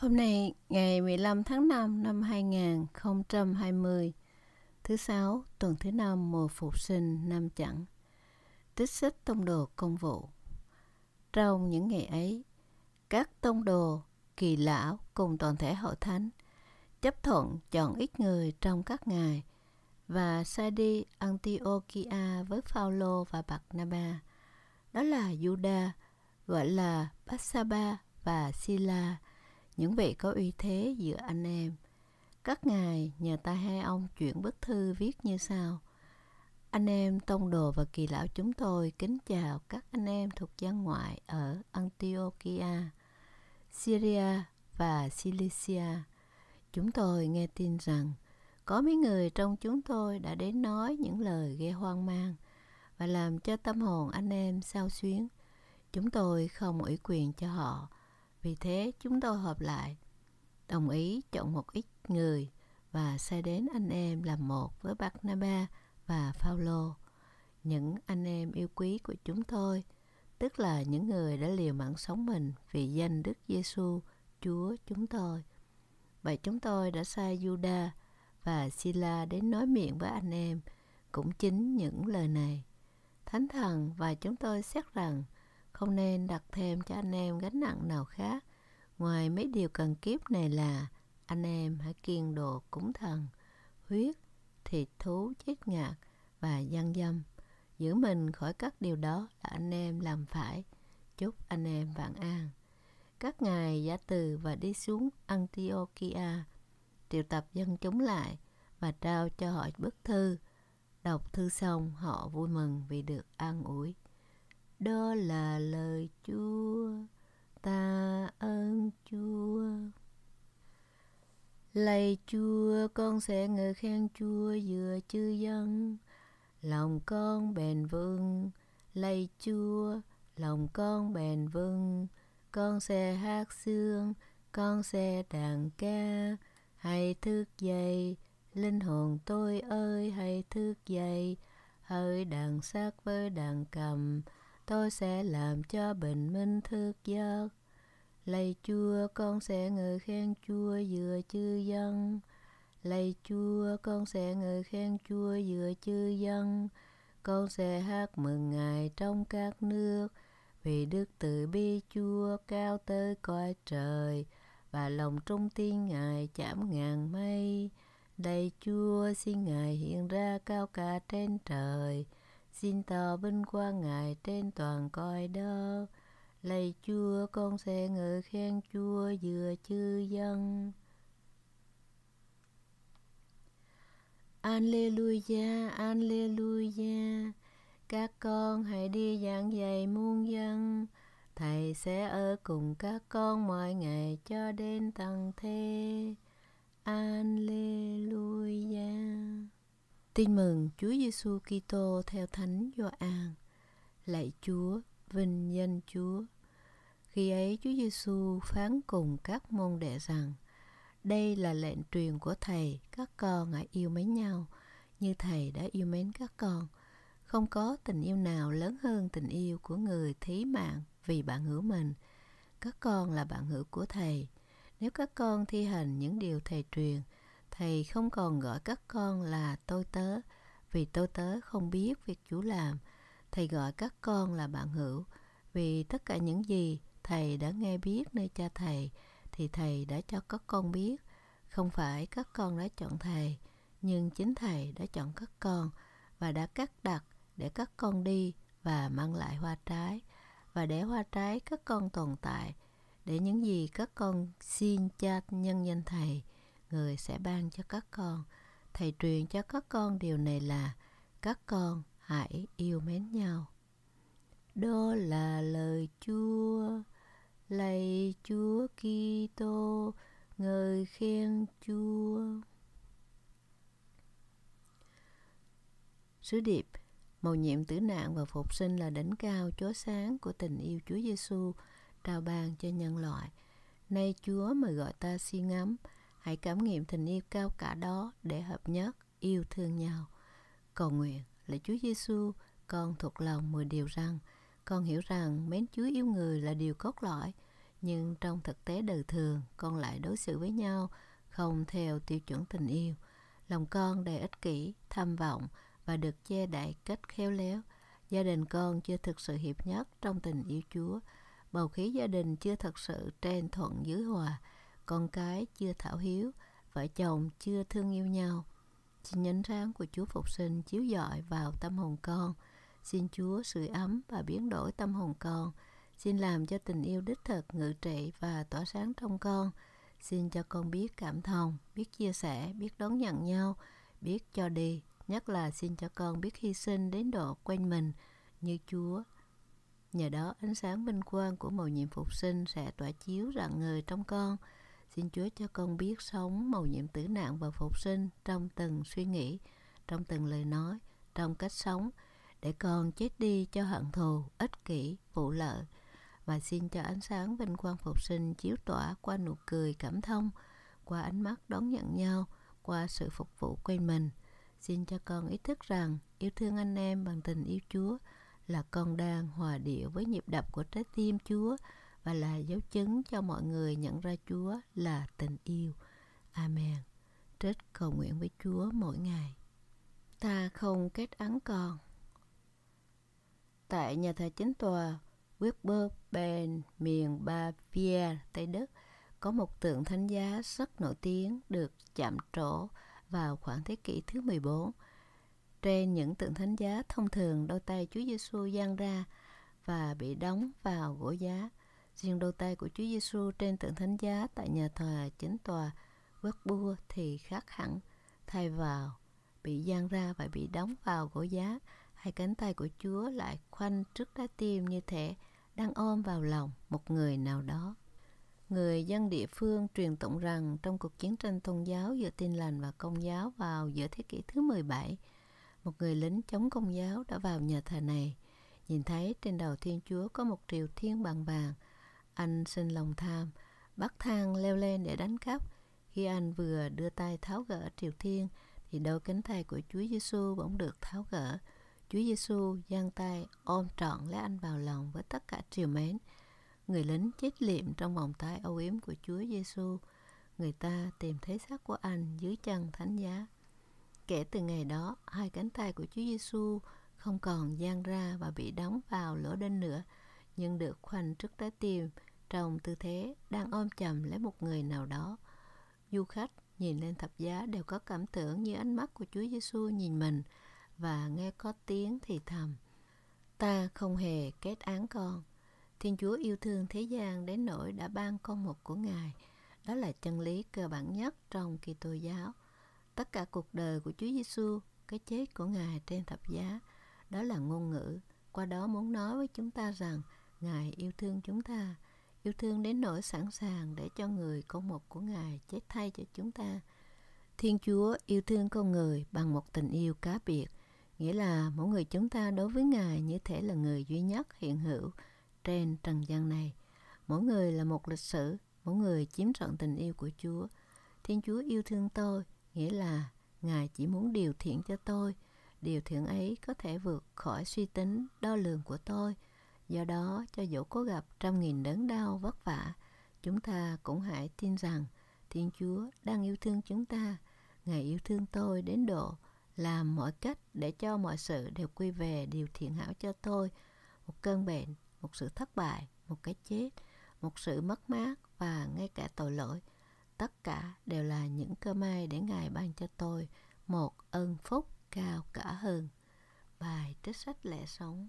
Hôm nay ngày 15 tháng 5 năm 2020, thứ sáu tuần thứ năm mùa phục sinh năm chẳng. Trích sách tông đồ công vụ. Trong những ngày ấy, các tông đồ, kỳ lão cùng toàn thể hội thánh chấp thuận chọn ít người trong các ngài và sai đi Antiochia với Phaolô và bạc Barnaba. Đó là Juda, gọi là Basaba và Sila những vị có uy thế giữa anh em. Các ngài nhờ ta hai ông chuyển bức thư viết như sau. Anh em tông đồ và kỳ lão chúng tôi kính chào các anh em thuộc dân ngoại ở Antiochia, Syria và Cilicia. Chúng tôi nghe tin rằng có mấy người trong chúng tôi đã đến nói những lời gây hoang mang và làm cho tâm hồn anh em sao xuyến. Chúng tôi không ủy quyền cho họ, vì thế chúng tôi hợp lại, đồng ý chọn một ít người và sai đến anh em làm một với Barnabas và Phaolô, những anh em yêu quý của chúng tôi, tức là những người đã liều mạng sống mình vì danh Đức Giêsu Chúa chúng tôi. Vậy chúng tôi đã sai Juda và Sila đến nói miệng với anh em cũng chính những lời này. Thánh thần và chúng tôi xét rằng không nên đặt thêm cho anh em gánh nặng nào khác ngoài mấy điều cần kiếp này là anh em hãy kiên đồ cúng thần huyết thịt thú chết ngạt và dân dâm giữ mình khỏi các điều đó là anh em làm phải chúc anh em vạn an các ngài giả từ và đi xuống antiochia triệu tập dân chúng lại và trao cho họ bức thư đọc thư xong họ vui mừng vì được an ủi đó là lời Chúa, ta ơn Chúa. Lạy Chúa, con sẽ ngợi khen Chúa giữa chư dân, lòng con bền vững. Lạy Chúa, lòng con bền vững, con sẽ hát xương, con sẽ đàn ca. Hãy thức dậy, linh hồn tôi ơi, hãy thức dậy, hơi đàn sát với đàn cầm tôi sẽ làm cho bình minh thức giấc lạy chúa con sẽ ngợi khen chúa giữa chư dân lạy chúa con sẽ ngợi khen chúa giữa chư dân con sẽ hát mừng ngài trong các nước vì đức từ bi chúa cao tới cõi trời và lòng trung tin ngài chạm ngàn mây đầy chúa xin ngài hiện ra cao cả trên trời Xin tỏ vinh quang Ngài trên toàn cõi đó. Lạy Chúa, con sẽ ngợi khen Chúa vừa chư dân. Alleluia, Alleluia. Các con hãy đi giảng dạy muôn dân. Thầy sẽ ở cùng các con mọi ngày cho đến tận thế. Alleluia. Tin mừng Chúa Giêsu Kitô theo Thánh Gioan. Lạy Chúa, vinh danh Chúa. Khi ấy Chúa Giêsu phán cùng các môn đệ rằng: Đây là lệnh truyền của thầy, các con hãy yêu mến nhau như thầy đã yêu mến các con. Không có tình yêu nào lớn hơn tình yêu của người thí mạng vì bạn hữu mình. Các con là bạn hữu của thầy. Nếu các con thi hành những điều thầy truyền, thầy không còn gọi các con là tôi tớ vì tôi tớ không biết việc chủ làm thầy gọi các con là bạn hữu vì tất cả những gì thầy đã nghe biết nơi cha thầy thì thầy đã cho các con biết không phải các con đã chọn thầy nhưng chính thầy đã chọn các con và đã cắt đặt để các con đi và mang lại hoa trái và để hoa trái các con tồn tại để những gì các con xin cha nhân danh thầy người sẽ ban cho các con thầy truyền cho các con điều này là các con hãy yêu mến nhau đó là lời chúa lạy chúa kitô ngợi khen chúa sứ điệp mầu nhiệm tử nạn và phục sinh là đỉnh cao chúa sáng của tình yêu chúa giêsu trao ban cho nhân loại nay chúa mời gọi ta suy ngẫm Hãy cảm nghiệm tình yêu cao cả đó để hợp nhất, yêu thương nhau. Cầu nguyện, là Chúa Giêsu, con thuộc lòng mười điều rằng, con hiểu rằng mến Chúa yêu người là điều cốt lõi, nhưng trong thực tế đời thường con lại đối xử với nhau không theo tiêu chuẩn tình yêu. Lòng con đầy ích kỷ, tham vọng và được che đậy cách khéo léo. Gia đình con chưa thực sự hiệp nhất trong tình yêu Chúa. Bầu khí gia đình chưa thật sự trên thuận dưới hòa con cái chưa thảo hiếu, vợ chồng chưa thương yêu nhau. Xin ánh sáng của Chúa Phục sinh chiếu dọi vào tâm hồn con. Xin Chúa sưởi ấm và biến đổi tâm hồn con. Xin làm cho tình yêu đích thực ngự trị và tỏa sáng trong con. Xin cho con biết cảm thông, biết chia sẻ, biết đón nhận nhau, biết cho đi. Nhất là xin cho con biết hy sinh đến độ quanh mình như Chúa. Nhờ đó ánh sáng vinh quang của mầu nhiệm phục sinh sẽ tỏa chiếu rạng người trong con. Xin Chúa cho con biết sống màu nhiệm tử nạn và phục sinh trong từng suy nghĩ, trong từng lời nói, trong cách sống, để con chết đi cho hận thù, ích kỷ, vụ lợi. Và xin cho ánh sáng vinh quang phục sinh chiếu tỏa qua nụ cười cảm thông, qua ánh mắt đón nhận nhau, qua sự phục vụ quên mình. Xin cho con ý thức rằng yêu thương anh em bằng tình yêu Chúa là con đang hòa điệu với nhịp đập của trái tim Chúa, và là dấu chứng cho mọi người nhận ra Chúa là tình yêu. Amen. Trích cầu nguyện với Chúa mỗi ngày. Ta không kết án con. Tại nhà thờ chính tòa Weber ben miền Bavaria, Tây Đức, có một tượng thánh giá rất nổi tiếng được chạm trổ vào khoảng thế kỷ thứ 14. Trên những tượng thánh giá thông thường, đôi tay Chúa Giêsu giang ra và bị đóng vào gỗ giá Riêng đôi tay của Chúa Giêsu trên tượng thánh giá tại nhà thờ chính tòa vớt bua thì khác hẳn, thay vào bị giang ra và bị đóng vào gỗ giá, hai cánh tay của Chúa lại khoanh trước trái tim như thể đang ôm vào lòng một người nào đó. Người dân địa phương truyền tụng rằng trong cuộc chiến tranh tôn giáo giữa tin lành và công giáo vào giữa thế kỷ thứ 17, một người lính chống công giáo đã vào nhà thờ này, nhìn thấy trên đầu Thiên Chúa có một triều thiên bằng vàng, vàng anh sinh lòng tham, bắt thang leo lên để đánh cắp. Khi anh vừa đưa tay tháo gỡ triều thiên, thì đôi cánh tay của Chúa Giêsu bỗng được tháo gỡ. Chúa Giêsu giang tay ôm trọn lấy anh vào lòng với tất cả triều mến. Người lính chết liệm trong vòng tay âu yếm của Chúa Giêsu. Người ta tìm thấy xác của anh dưới chân thánh giá. Kể từ ngày đó, hai cánh tay của Chúa Giêsu không còn giang ra và bị đóng vào lỗ đinh nữa nhưng được khoanh trước trái tim trong tư thế đang ôm chầm lấy một người nào đó. Du khách nhìn lên thập giá đều có cảm tưởng như ánh mắt của Chúa Giêsu nhìn mình và nghe có tiếng thì thầm. Ta không hề kết án con. Thiên Chúa yêu thương thế gian đến nỗi đã ban con một của Ngài. Đó là chân lý cơ bản nhất trong kỳ tô giáo. Tất cả cuộc đời của Chúa Giêsu, cái chết của Ngài trên thập giá, đó là ngôn ngữ. Qua đó muốn nói với chúng ta rằng, Ngài yêu thương chúng ta, yêu thương đến nỗi sẵn sàng để cho người con một của Ngài chết thay cho chúng ta. Thiên Chúa yêu thương con người bằng một tình yêu cá biệt, nghĩa là mỗi người chúng ta đối với Ngài như thể là người duy nhất hiện hữu trên trần gian này. Mỗi người là một lịch sử, mỗi người chiếm trọn tình yêu của Chúa. Thiên Chúa yêu thương tôi, nghĩa là Ngài chỉ muốn điều thiện cho tôi. Điều thiện ấy có thể vượt khỏi suy tính, đo lường của tôi – Do đó, cho dù có gặp trăm nghìn đớn đau vất vả, chúng ta cũng hãy tin rằng Thiên Chúa đang yêu thương chúng ta. Ngài yêu thương tôi đến độ làm mọi cách để cho mọi sự đều quy về điều thiện hảo cho tôi. Một cơn bệnh, một sự thất bại, một cái chết, một sự mất mát và ngay cả tội lỗi. Tất cả đều là những cơ may để Ngài ban cho tôi một ân phúc cao cả hơn. Bài trích sách lẽ sống